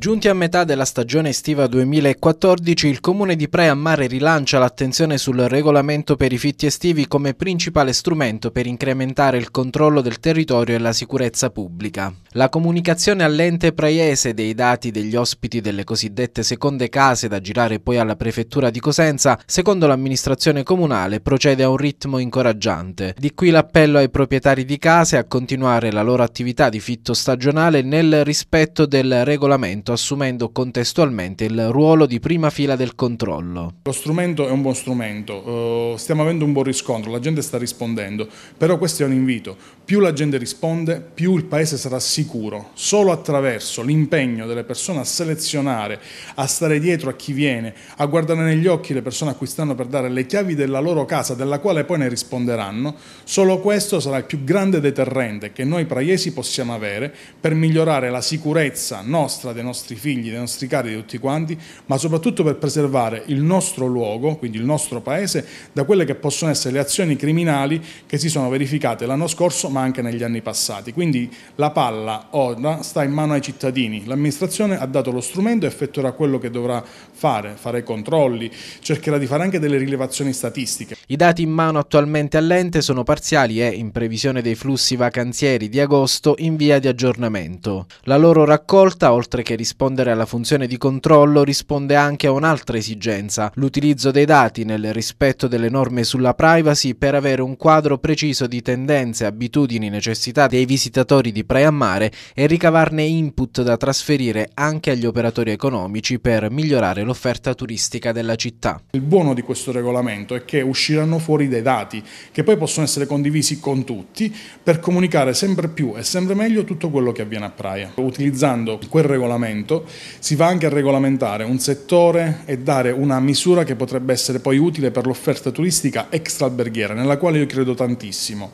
Giunti a metà della stagione estiva 2014, il comune di Pre a Mare rilancia l'attenzione sul regolamento per i fitti estivi come principale strumento per incrementare il controllo del territorio e la sicurezza pubblica. La comunicazione all'ente praiese dei dati degli ospiti delle cosiddette seconde case da girare poi alla prefettura di Cosenza, secondo l'amministrazione comunale, procede a un ritmo incoraggiante. Di qui l'appello ai proprietari di case a continuare la loro attività di fitto stagionale nel rispetto del regolamento strumento, assumendo contestualmente il ruolo di prima fila del controllo. Lo strumento è un buon strumento, eh, stiamo avendo un buon riscontro, la gente sta rispondendo, però questo è un invito, più la gente risponde, più il Paese sarà sicuro, solo attraverso l'impegno delle persone a selezionare, a stare dietro a chi viene, a guardare negli occhi le persone a cui stanno per dare le chiavi della loro casa, della quale poi ne risponderanno, solo questo sarà il più grande deterrente che noi praiesi possiamo avere per migliorare la sicurezza nostra, dei nostri nostri figli, dei nostri cari, di tutti quanti, ma soprattutto per preservare il nostro luogo, quindi il nostro paese, da quelle che possono essere le azioni criminali che si sono verificate l'anno scorso ma anche negli anni passati. Quindi la palla ora sta in mano ai cittadini, l'amministrazione ha dato lo strumento e effettuerà quello che dovrà fare, fare i controlli, cercherà di fare anche delle rilevazioni statistiche. I dati in mano attualmente all'ente sono parziali e, in previsione dei flussi vacanzieri di agosto, in via di aggiornamento. La loro raccolta, oltre che rispetto rispondere alla funzione di controllo risponde anche a un'altra esigenza, l'utilizzo dei dati nel rispetto delle norme sulla privacy per avere un quadro preciso di tendenze, abitudini, necessità dei visitatori di Praia Mare e ricavarne input da trasferire anche agli operatori economici per migliorare l'offerta turistica della città. Il buono di questo regolamento è che usciranno fuori dei dati che poi possono essere condivisi con tutti per comunicare sempre più e sempre meglio tutto quello che avviene a Praia, utilizzando quel regolamento regolamento, si va anche a regolamentare un settore e dare una misura che potrebbe essere poi utile per l'offerta turistica extra-alberghiera, nella quale io credo tantissimo.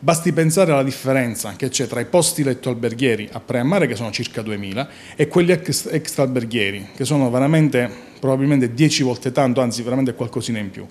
Basti pensare alla differenza che c'è tra i posti letto alberghieri a Preammare, che sono circa 2.000, e quelli extra-alberghieri, che sono veramente probabilmente 10 volte tanto, anzi veramente qualcosina in più.